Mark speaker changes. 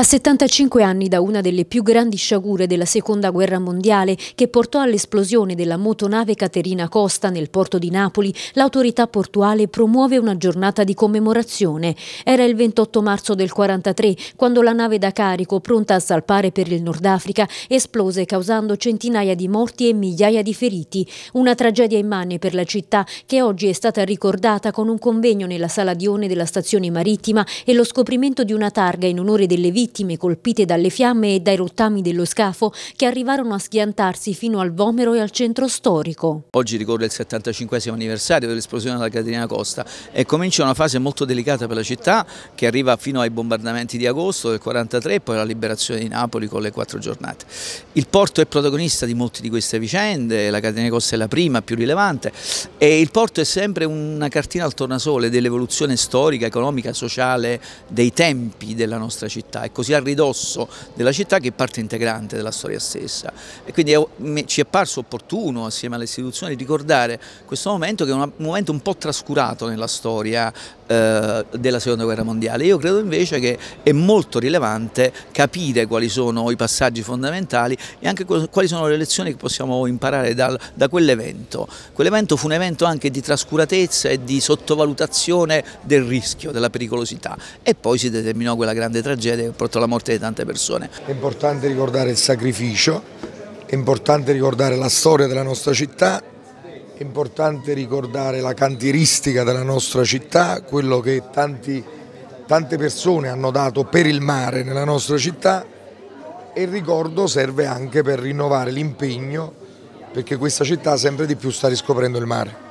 Speaker 1: A 75 anni da una delle più grandi sciagure della Seconda Guerra Mondiale, che portò all'esplosione della motonave Caterina Costa nel porto di Napoli, l'autorità portuale promuove una giornata di commemorazione. Era il 28 marzo del 43 quando la nave da carico, pronta a salpare per il Nord Africa, esplose causando centinaia di morti e migliaia di feriti. Una tragedia immane per la città che oggi è stata ricordata con un convegno nella sala Dione della stazione marittima e lo scoprimento di una targa in onore delle vittime vittime colpite dalle fiamme e dai rottami dello scafo che arrivarono a schiantarsi fino al Vomero e al centro storico.
Speaker 2: Oggi ricorre il 75 anniversario dell'esplosione della Caterina Costa e comincia una fase molto delicata per la città che arriva fino ai bombardamenti di agosto del 43 e poi alla liberazione di Napoli con le quattro giornate. Il porto è protagonista di molte di queste vicende, la Caterina Costa è la prima, più rilevante e il porto è sempre una cartina al tornasole dell'evoluzione storica, economica, sociale dei tempi della nostra città così a ridosso della città che è parte integrante della storia stessa e quindi è, ci è parso opportuno assieme alle istituzioni ricordare questo momento che è un momento un po' trascurato nella storia eh, della seconda guerra mondiale. Io credo invece che è molto rilevante capire quali sono i passaggi fondamentali e anche quali sono le lezioni che possiamo imparare dal, da quell'evento. Quell'evento fu un evento anche di trascuratezza e di sottovalutazione del rischio, della pericolosità e poi si determinò quella grande tragedia che portò alla morte di tante persone.
Speaker 3: È importante ricordare il sacrificio, è importante ricordare la storia della nostra città è importante ricordare la cantieristica della nostra città, quello che tanti, tante persone hanno dato per il mare nella nostra città e il ricordo serve anche per rinnovare l'impegno perché questa città sempre di più sta riscoprendo il mare.